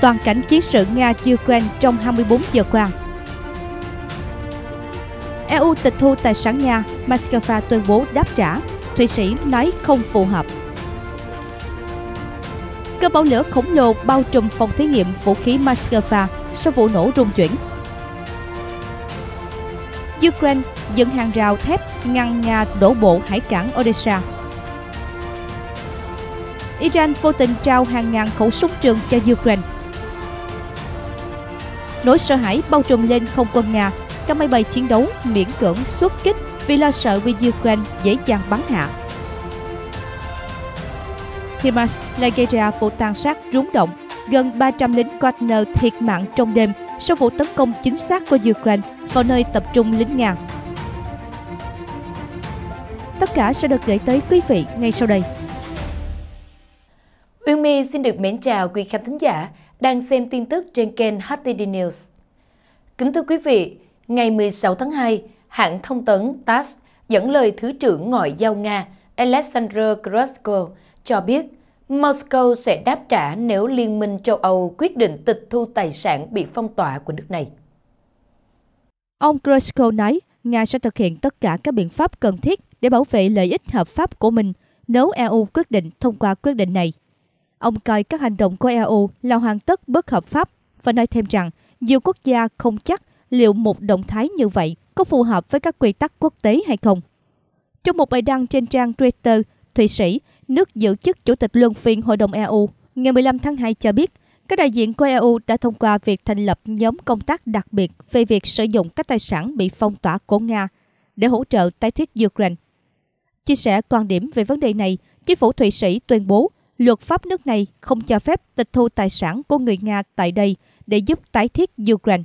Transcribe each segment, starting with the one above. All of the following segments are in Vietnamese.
toàn cảnh chiến sự Nga-Ukraine trong 24 giờ qua. EU tịch thu tài sản Nga, Moscow tuyên bố đáp trả, Thụy Sĩ nói không phù hợp. Cơ bão lửa khổng lồ bao trùm phòng thí nghiệm vũ khí Moscow sau vụ nổ rung chuyển. Ukraine dựng hàng rào thép ngăn Nga đổ bộ hải cảng Odessa. Iran vô tình trao hàng ngàn khẩu súng trường cho Ukraine Nỗi sợ hãi bao trùm lên không quân Nga. Các máy bay chiến đấu miễn cưỡng xuất kích vì lo sợ bị Ukraine dễ dàng bắn hạ. Himas là gây vụ tàn sát rúng động. Gần 300 lính Wagner thiệt mạng trong đêm sau vụ tấn công chính xác của Ukraine vào nơi tập trung lính Nga. Tất cả sẽ được gửi tới quý vị ngay sau đây. Uyên My xin được mến chào quý khán thính giả đang xem tin tức trên kênh HTD News. Kính thưa quý vị, ngày 16 tháng 2, hãng thông tấn TASS dẫn lời Thứ trưởng Ngoại giao Nga Alexander Grushko cho biết Moscow sẽ đáp trả nếu Liên minh châu Âu quyết định tịch thu tài sản bị phong tỏa của nước này. Ông Grushko nói, Nga sẽ thực hiện tất cả các biện pháp cần thiết để bảo vệ lợi ích hợp pháp của mình nếu EU quyết định thông qua quyết định này. Ông coi các hành động của EU là hoàn tất bất hợp pháp và nói thêm rằng nhiều quốc gia không chắc liệu một động thái như vậy có phù hợp với các quy tắc quốc tế hay không. Trong một bài đăng trên trang Twitter, Thụy Sĩ, nước giữ chức chủ tịch luân phiên Hội đồng EU, ngày 15 tháng 2 cho biết, các đại diện của EU đã thông qua việc thành lập nhóm công tác đặc biệt về việc sử dụng các tài sản bị phong tỏa của Nga để hỗ trợ tái thiết Ukraine. Chia sẻ quan điểm về vấn đề này, chính phủ Thụy Sĩ tuyên bố luật pháp nước này không cho phép tịch thu tài sản của người Nga tại đây để giúp tái thiết Ukraine.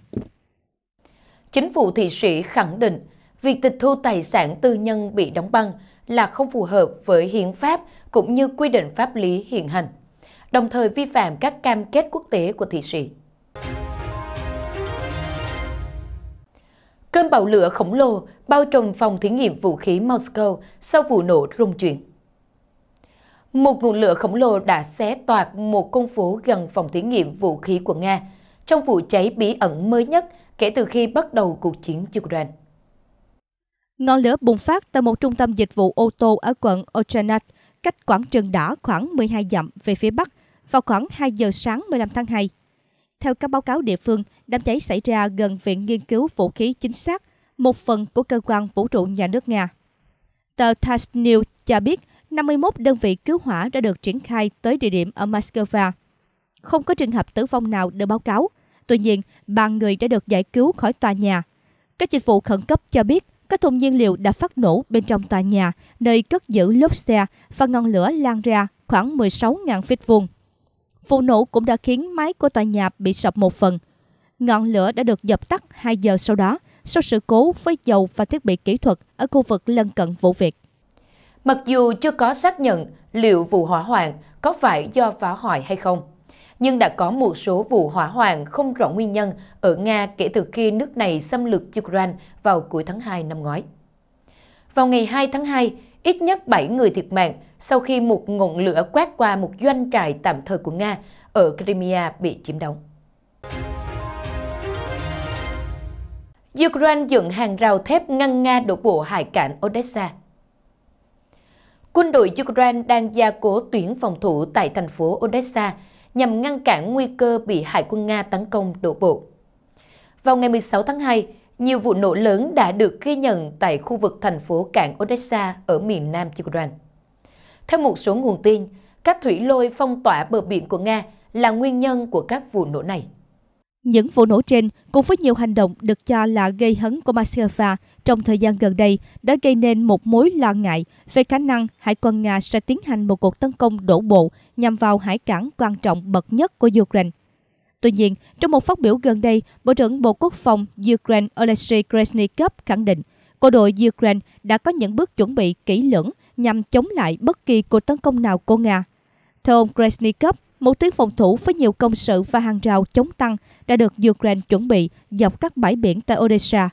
Chính phủ Thụy Sĩ khẳng định việc tịch thu tài sản tư nhân bị đóng băng là không phù hợp với hiến pháp cũng như quy định pháp lý hiện hành, đồng thời vi phạm các cam kết quốc tế của Thụy Sĩ. Cơn bão lửa khổng lồ bao trùm phòng thí nghiệm vũ khí Moscow sau vụ nổ rung chuyển. Một ngọn lửa khổng lồ đã xé toạc một con phố gần phòng thí nghiệm vũ khí của Nga trong vụ cháy bí ẩn mới nhất kể từ khi bắt đầu cuộc chiến Ukraine. Ngọn lửa bùng phát tại một trung tâm dịch vụ ô tô ở quận Ochanat, cách quảng trường đỏ khoảng 12 dặm về phía bắc, vào khoảng 2 giờ sáng 15 tháng 2. Theo các báo cáo địa phương, đám cháy xảy ra gần Viện Nghiên cứu Vũ khí Chính xác, một phần của cơ quan vũ trụ nhà nước Nga. Tờ TASS News cho biết 51 đơn vị cứu hỏa đã được triển khai tới địa điểm ở Moscow. Không có trường hợp tử vong nào được báo cáo. Tuy nhiên, ba người đã được giải cứu khỏi tòa nhà. Các dịch vụ khẩn cấp cho biết các thùng nhiên liệu đã phát nổ bên trong tòa nhà, nơi cất giữ lốp xe và ngọn lửa lan ra khoảng 16.000 feet vuông. Vụ nổ cũng đã khiến mái của tòa nhà bị sập một phần. Ngọn lửa đã được dập tắt 2 giờ sau đó, sau sự cố với dầu và thiết bị kỹ thuật ở khu vực lân cận vụ việc. Mặc dù chưa có xác nhận liệu vụ hỏa hoạn có phải do phá hoại hay không, nhưng đã có một số vụ hỏa hoạn không rõ nguyên nhân ở Nga kể từ khi nước này xâm lược Ukraine vào cuối tháng 2 năm ngoái. Vào ngày 2 tháng 2, ít nhất 7 người thiệt mạng sau khi một ngọn lửa quét qua một doanh trại tạm thời của Nga ở Crimea bị chiếm đóng. Ukraine dựng hàng rào thép ngăn Nga đổ bộ hải cảng Odessa. Quân đội Ukraine đang gia cố tuyến phòng thủ tại thành phố Odessa nhằm ngăn cản nguy cơ bị Hải quân Nga tấn công đổ bộ. Vào ngày 16 tháng 2, nhiều vụ nổ lớn đã được ghi nhận tại khu vực thành phố cảng Odessa ở miền nam Ukraine. Theo một số nguồn tin, các thủy lôi phong tỏa bờ biển của Nga là nguyên nhân của các vụ nổ này. Những vụ nổ trên cùng với nhiều hành động được cho là gây hấn của Moscow trong thời gian gần đây đã gây nên một mối lo ngại về khả năng hải quân Nga sẽ tiến hành một cuộc tấn công đổ bộ nhằm vào hải cảng quan trọng bậc nhất của Ukraine. Tuy nhiên, trong một phát biểu gần đây, Bộ trưởng Bộ Quốc phòng Ukraine Oleksiy Kreshnikov khẳng định quân đội Ukraine đã có những bước chuẩn bị kỹ lưỡng nhằm chống lại bất kỳ cuộc tấn công nào của Nga. Theo ông Kreshnikov, một tuyến phòng thủ với nhiều công sự và hàng rào chống tăng đã được Ukraine chuẩn bị dọc các bãi biển tại Odessa.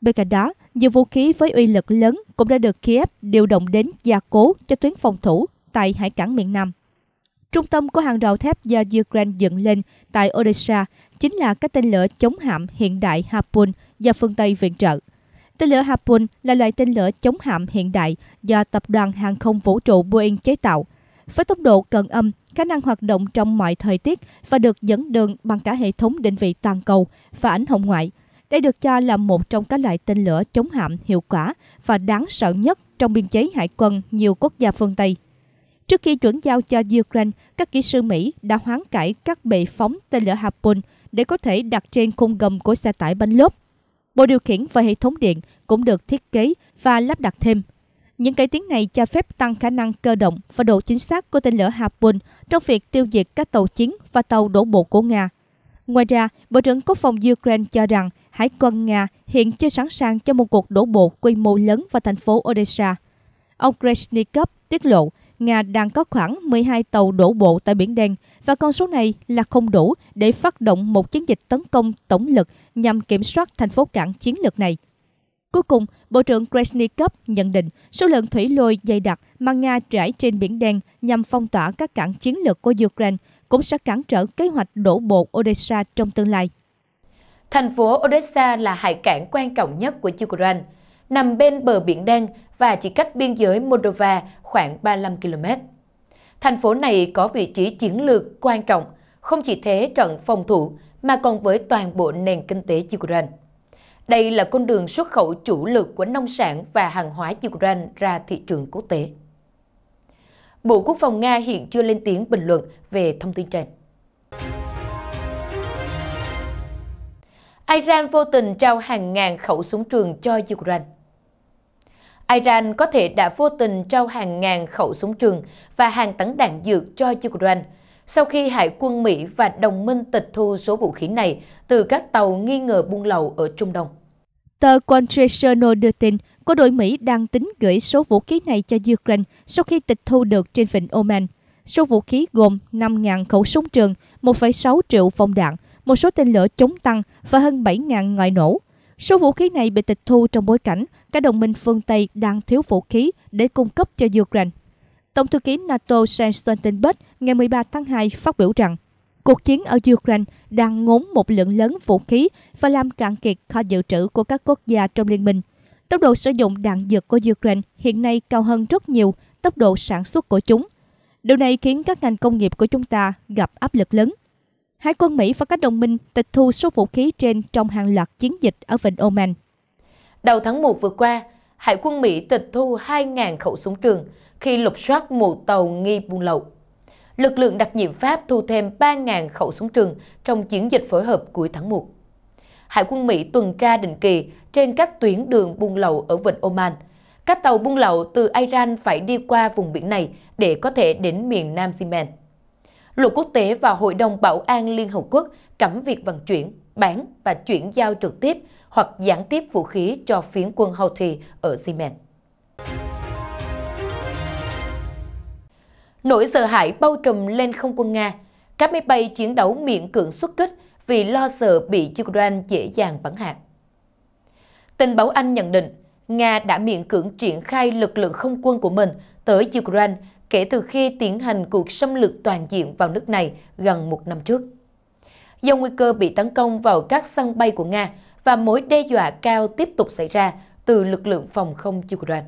Bên cạnh đó, nhiều vũ khí với uy lực lớn cũng đã được Kiev điều động đến gia cố cho tuyến phòng thủ tại hải cảng miền Nam. Trung tâm của hàng rào thép do Ukraine dựng lên tại Odessa chính là các tên lửa chống hạm hiện đại Harpoon do phương Tây viện trợ. Tên lửa Harpoon là loại tên lửa chống hạm hiện đại do tập đoàn hàng không vũ trụ Boeing chế tạo – với tốc độ cận âm, khả năng hoạt động trong mọi thời tiết và được dẫn đường bằng cả hệ thống định vị toàn cầu và ảnh hồng ngoại. Đây được cho là một trong các loại tên lửa chống hạm hiệu quả và đáng sợ nhất trong biên chế hải quân nhiều quốc gia phương Tây. Trước khi chuyển giao cho Ukraine, các kỹ sư Mỹ đã hoán cải các bệ phóng tên lửa Harpoon để có thể đặt trên khung gầm của xe tải bánh lốp. Bộ điều khiển và hệ thống điện cũng được thiết kế và lắp đặt thêm – những cải tiến này cho phép tăng khả năng cơ động và độ chính xác của tên lửa Harpoon trong việc tiêu diệt các tàu chiến và tàu đổ bộ của Nga. Ngoài ra, Bộ trưởng Quốc phòng Ukraine cho rằng Hải quân Nga hiện chưa sẵn sàng cho một cuộc đổ bộ quy mô lớn vào thành phố Odessa. Ông Kreshnikov tiết lộ Nga đang có khoảng 12 tàu đổ bộ tại Biển Đen và con số này là không đủ để phát động một chiến dịch tấn công tổng lực nhằm kiểm soát thành phố cảng chiến lược này. Cuối cùng, Bộ trưởng Kreshnikov nhận định số lượng thủy lôi dày đặc mà Nga trải trên Biển Đen nhằm phong tỏa các cảng chiến lược của Ukraine cũng sẽ cản trở kế hoạch đổ bộ Odessa trong tương lai. Thành phố Odessa là hải cảng quan trọng nhất của Ukraine, nằm bên bờ Biển Đen và chỉ cách biên giới Moldova khoảng 35 km. Thành phố này có vị trí chiến lược quan trọng, không chỉ thế trận phòng thủ mà còn với toàn bộ nền kinh tế Ukraine. Đây là con đường xuất khẩu chủ lực của nông sản và hàng hóa Ukraine ra thị trường quốc tế. Bộ Quốc phòng Nga hiện chưa lên tiếng bình luận về thông tin trên. Iran vô tình trao hàng ngàn khẩu súng trường cho Ukraine. Iran có thể đã vô tình trao hàng ngàn khẩu súng trường và hàng tấn đạn dược cho Ukraine sau khi Hải quân Mỹ và đồng minh tịch thu số vũ khí này từ các tàu nghi ngờ buôn lậu ở Trung Đông. Tờ Country Journal đưa tin, quân đội Mỹ đang tính gửi số vũ khí này cho Ukraine sau khi tịch thu được trên vịnh Oman. Số vũ khí gồm 5.000 khẩu súng trường, 1,6 triệu phong đạn, một số tên lửa chống tăng và hơn 7.000 ngoại nổ. Số vũ khí này bị tịch thu trong bối cảnh các đồng minh phương Tây đang thiếu vũ khí để cung cấp cho Ukraine. Tổng thư ký NATO Jens Stoltenberg ngày 13 tháng 2 phát biểu rằng cuộc chiến ở Ukraine đang ngốn một lượng lớn vũ khí và làm cạn kiệt kho dự trữ của các quốc gia trong liên minh. Tốc độ sử dụng đạn dược của Ukraine hiện nay cao hơn rất nhiều tốc độ sản xuất của chúng. Điều này khiến các ngành công nghiệp của chúng ta gặp áp lực lớn. Hải quân Mỹ và các đồng minh tịch thu số vũ khí trên trong hàng loạt chiến dịch ở Vịnh Oman. Đầu tháng 1 vừa qua, Hải quân Mỹ tịch thu 2.000 khẩu súng trường khi lục soát một tàu nghi buôn lậu. Lực lượng đặc nhiệm Pháp thu thêm 3.000 khẩu súng trường trong chiến dịch phối hợp cuối tháng 1. Hải quân Mỹ tuần tra định kỳ trên các tuyến đường buôn lậu ở Vịnh Oman. Các tàu buôn lậu từ Iran phải đi qua vùng biển này để có thể đến miền Nam Yemen. Luật quốc tế và Hội đồng Bảo an Liên Hợp Quốc cấm việc vận chuyển bán và chuyển giao trực tiếp hoặc gián tiếp vũ khí cho phiến quân Houthi ở Yemen. Nỗi sợ hãi bao trùm lên không quân Nga. Các máy bay chiến đấu miễn cưỡng xuất kích vì lo sợ bị Ukraine dễ dàng bắn hạ. Tình báo Anh nhận định, Nga đã miễn cưỡng triển khai lực lượng không quân của mình tới Ukraine kể từ khi tiến hành cuộc xâm lược toàn diện vào nước này gần một năm trước do nguy cơ bị tấn công vào các sân bay của Nga và mối đe dọa cao tiếp tục xảy ra từ lực lượng phòng không Ukraine.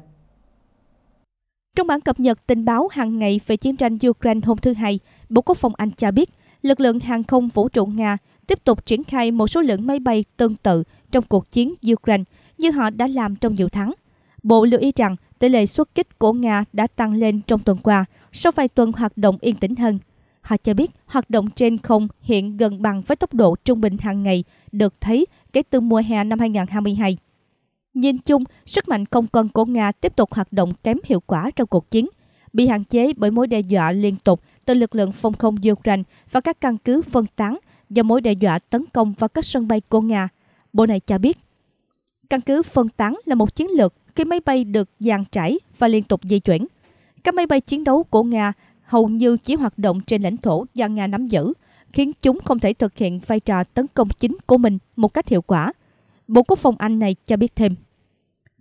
Trong bản cập nhật tình báo hàng ngày về chiến tranh Ukraine hôm thứ Hai, Bộ Quốc phòng Anh cho biết lực lượng hàng không vũ trụ Nga tiếp tục triển khai một số lượng máy bay tương tự trong cuộc chiến Ukraine như họ đã làm trong nhiều tháng. Bộ lưu ý rằng tỷ lệ xuất kích của Nga đã tăng lên trong tuần qua sau vài tuần hoạt động yên tĩnh hơn – Họ cho biết hoạt động trên không hiện gần bằng với tốc độ trung bình hàng ngày được thấy kể từ mùa hè năm 2022. Nhìn chung, sức mạnh không quân của Nga tiếp tục hoạt động kém hiệu quả trong cuộc chiến, bị hạn chế bởi mối đe dọa liên tục từ lực lượng phòng không Ukraine và các căn cứ phân tán do mối đe dọa tấn công vào các sân bay của Nga. Bộ này cho biết, căn cứ phân tán là một chiến lược khi máy bay được dàn trải và liên tục di chuyển. Các máy bay chiến đấu của Nga hầu như chỉ hoạt động trên lãnh thổ do Nga nắm giữ, khiến chúng không thể thực hiện vai trò tấn công chính của mình một cách hiệu quả. Bộ Quốc phòng Anh này cho biết thêm.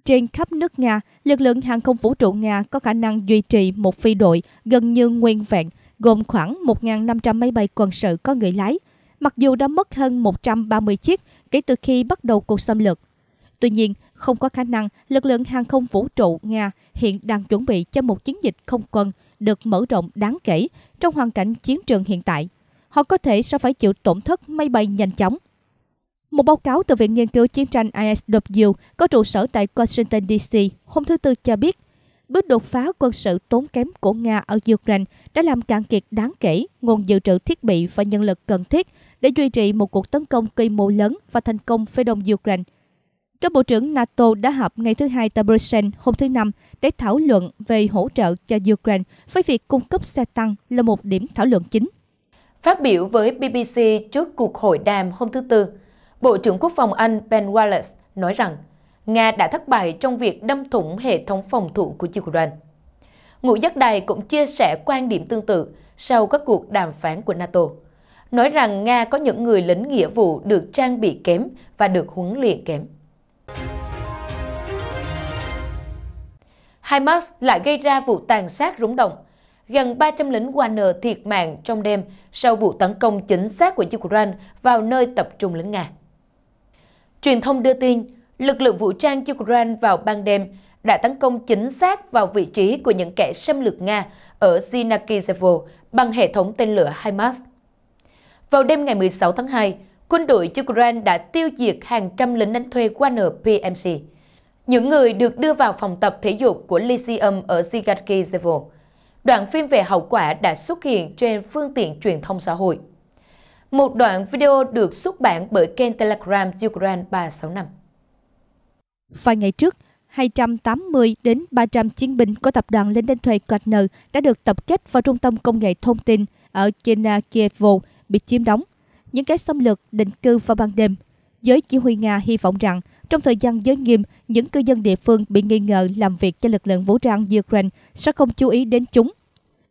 Trên khắp nước Nga, lực lượng hàng không vũ trụ Nga có khả năng duy trì một phi đội gần như nguyên vẹn, gồm khoảng 1.500 máy bay quân sự có người lái, mặc dù đã mất hơn 130 chiếc kể từ khi bắt đầu cuộc xâm lược. Tuy nhiên, không có khả năng lực lượng hàng không vũ trụ Nga hiện đang chuẩn bị cho một chiến dịch không quân được mở rộng đáng kể trong hoàn cảnh chiến trường hiện tại. Họ có thể sẽ phải chịu tổn thất máy bay nhanh chóng. Một báo cáo từ Viện Nghiên cứu Chiến tranh ISW có trụ sở tại Washington DC hôm thứ Tư cho biết, bước đột phá quân sự tốn kém của Nga ở Ukraine đã làm cạn kiệt đáng kể nguồn dự trữ thiết bị và nhân lực cần thiết để duy trì một cuộc tấn công quy mô lớn và thành công phía đông Ukraine – các bộ trưởng NATO đã họp ngày thứ hai tại Brussels hôm thứ Năm để thảo luận về hỗ trợ cho Ukraine với việc cung cấp xe tăng là một điểm thảo luận chính. Phát biểu với BBC trước cuộc hội đàm hôm thứ Tư, Bộ trưởng Quốc phòng Anh Ben Wallace nói rằng Nga đã thất bại trong việc đâm thủng hệ thống phòng thủ của Ukraine. Ngũ giác đài cũng chia sẻ quan điểm tương tự sau các cuộc đàm phán của NATO, nói rằng Nga có những người lính nghĩa vụ được trang bị kém và được huấn luyện kém. Hamas lại gây ra vụ tàn sát rúng động. Gần 300 lính Wagner thiệt mạng trong đêm sau vụ tấn công chính xác của Ukraine vào nơi tập trung lính Nga. Truyền thông đưa tin, lực lượng vũ trang Ukraine vào ban đêm đã tấn công chính xác vào vị trí của những kẻ xâm lược Nga ở Zinakisevo bằng hệ thống tên lửa HIMARS. Vào đêm ngày 16 tháng 2, quân đội Ukraine đã tiêu diệt hàng trăm lính đánh thuê Wagner PMC, những người được đưa vào phòng tập thể dục của Lyceum ở Zigarkizevo. Đoạn phim về hậu quả đã xuất hiện trên phương tiện truyền thông xã hội. Một đoạn video được xuất bản bởi kênh Telegram Ukraine 365. Vài ngày trước, 280 đến 300 chiến binh của tập đoàn lính đánh thuê Wagner đã được tập kết vào trung tâm công nghệ thông tin ở Chena Kievo bị chiếm đóng những kẻ xâm lược định cư vào ban đêm. Giới chỉ huy Nga hy vọng rằng trong thời gian giới nghiêm, những cư dân địa phương bị nghi ngờ làm việc cho lực lượng vũ trang Ukraine sẽ không chú ý đến chúng.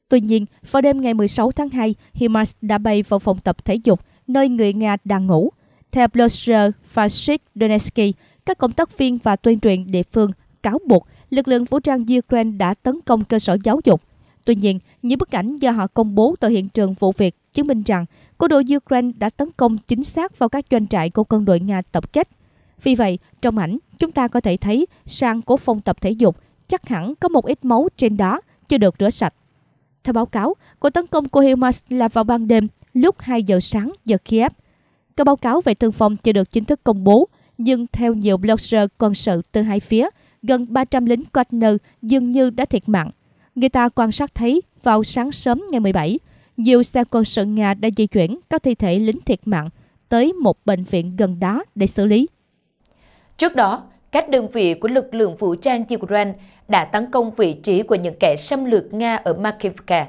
Tuy nhiên, vào đêm ngày 16 tháng 2, HIMARS đã bay vào phòng tập thể dục nơi người Nga đang ngủ. Theo Blosser và Sik Donetsky, các công tác viên và tuyên truyền địa phương cáo buộc lực lượng vũ trang Ukraine đã tấn công cơ sở giáo dục, Tuy nhiên, những bức ảnh do họ công bố từ hiện trường vụ việc chứng minh rằng quân đội Ukraine đã tấn công chính xác vào các doanh trại của quân đội Nga tập kết. Vì vậy, trong ảnh, chúng ta có thể thấy sang của phòng tập thể dục chắc hẳn có một ít máu trên đó chưa được rửa sạch. Theo báo cáo, cuộc tấn công của Hamas là vào ban đêm lúc 2 giờ sáng giờ Kiev. Các báo cáo về thương vong chưa được chính thức công bố, nhưng theo nhiều blogger quân sự từ hai phía, gần 300 lính Wagner dường như đã thiệt mạng Người ta quan sát thấy vào sáng sớm ngày 17, nhiều xe quân sự Nga đã di chuyển các thi thể lính thiệt mạng tới một bệnh viện gần đó để xử lý. Trước đó, các đơn vị của lực lượng vũ trang Ukraine đã tấn công vị trí của những kẻ xâm lược Nga ở Makivka,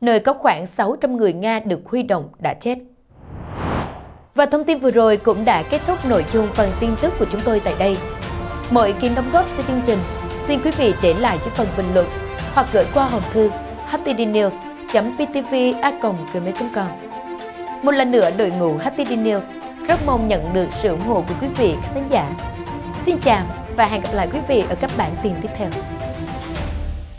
nơi có khoảng 600 người Nga được huy động đã chết. Và thông tin vừa rồi cũng đã kết thúc nội dung phần tin tức của chúng tôi tại đây. Mọi ý kiến đóng góp cho chương trình, xin quý vị để lại dưới phần bình luận hoặc gửi qua hòm thư htdnews.ptv.com. Một lần nữa, đội ngũ HTD News rất mong nhận được sự ủng hộ của quý vị khán giả. Xin chào và hẹn gặp lại quý vị ở các bản tin tiếp theo.